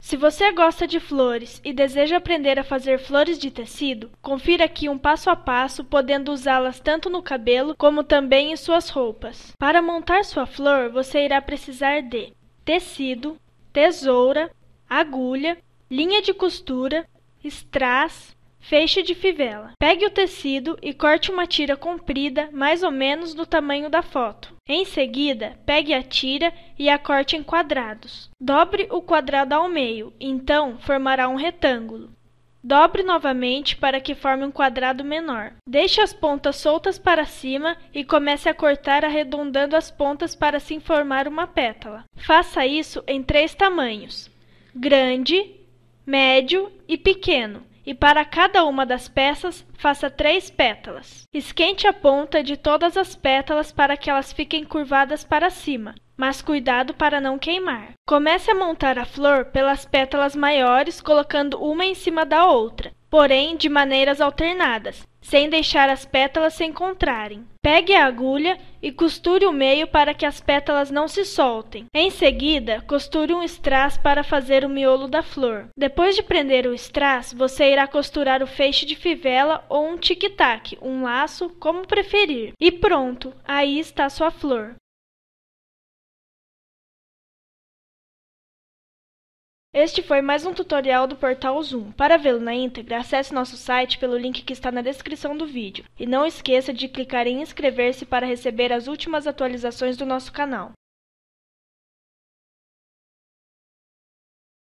Se você gosta de flores e deseja aprender a fazer flores de tecido, confira aqui um passo a passo podendo usá-las tanto no cabelo como também em suas roupas. Para montar sua flor, você irá precisar de tecido, tesoura, agulha, linha de costura, strass, Feixe de fivela. Pegue o tecido e corte uma tira comprida, mais ou menos do tamanho da foto. Em seguida, pegue a tira e a corte em quadrados. Dobre o quadrado ao meio, então formará um retângulo. Dobre novamente para que forme um quadrado menor. Deixe as pontas soltas para cima e comece a cortar arredondando as pontas para se assim formar uma pétala. Faça isso em três tamanhos: grande, médio e pequeno e para cada uma das peças faça três pétalas. Esquente a ponta de todas as pétalas para que elas fiquem curvadas para cima, mas cuidado para não queimar. Comece a montar a flor pelas pétalas maiores, colocando uma em cima da outra, porém de maneiras alternadas, sem deixar as pétalas se encontrarem. Pegue a agulha e costure o meio para que as pétalas não se soltem. Em seguida, costure um strass para fazer o miolo da flor. Depois de prender o strass, você irá costurar o feixe de fivela ou um tic-tac, um laço, como preferir. E pronto, aí está sua flor. Este foi mais um tutorial do portal Zoom. Para vê-lo na íntegra, acesse nosso site pelo link que está na descrição do vídeo. E não esqueça de clicar em inscrever-se para receber as últimas atualizações do nosso canal.